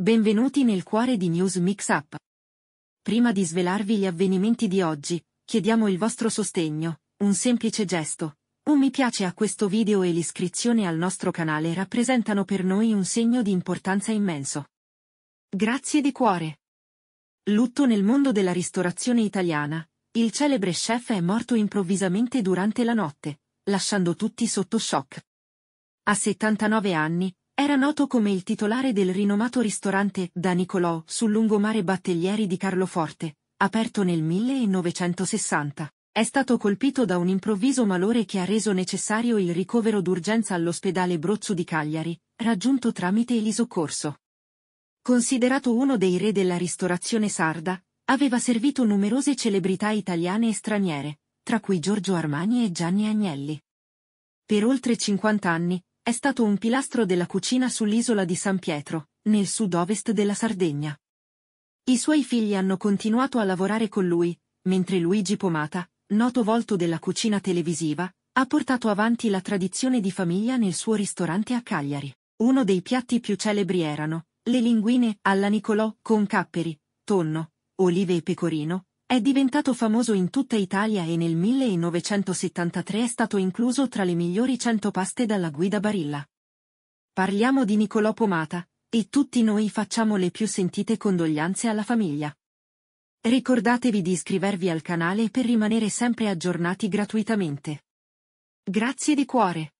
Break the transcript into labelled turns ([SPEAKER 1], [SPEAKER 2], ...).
[SPEAKER 1] Benvenuti nel cuore di News Mix Up. Prima di svelarvi gli avvenimenti di oggi, chiediamo il vostro sostegno, un semplice gesto. Un mi piace a questo video e l'iscrizione al nostro canale rappresentano per noi un segno di importanza immenso. Grazie di cuore. Lutto nel mondo della ristorazione italiana. Il celebre chef è morto improvvisamente durante la notte, lasciando tutti sotto shock. A 79 anni, era noto come il titolare del rinomato ristorante Da Nicolò sul lungomare Batteglieri di Carloforte, aperto nel 1960. È stato colpito da un improvviso malore che ha reso necessario il ricovero d'urgenza all'ospedale Brozzo di Cagliari, raggiunto tramite elisoccorso. Considerato uno dei re della ristorazione sarda, aveva servito numerose celebrità italiane e straniere, tra cui Giorgio Armani e Gianni Agnelli. Per oltre 50 anni, è stato un pilastro della cucina sull'isola di San Pietro, nel sud-ovest della Sardegna. I suoi figli hanno continuato a lavorare con lui, mentre Luigi Pomata, noto volto della cucina televisiva, ha portato avanti la tradizione di famiglia nel suo ristorante a Cagliari. Uno dei piatti più celebri erano le linguine alla Nicolò con capperi, tonno, olive e pecorino, è diventato famoso in tutta Italia e nel 1973 è stato incluso tra le migliori 100 paste dalla guida Barilla. Parliamo di Nicolò Pomata, e tutti noi facciamo le più sentite condoglianze alla famiglia. Ricordatevi di iscrivervi al canale per rimanere sempre aggiornati gratuitamente. Grazie di cuore.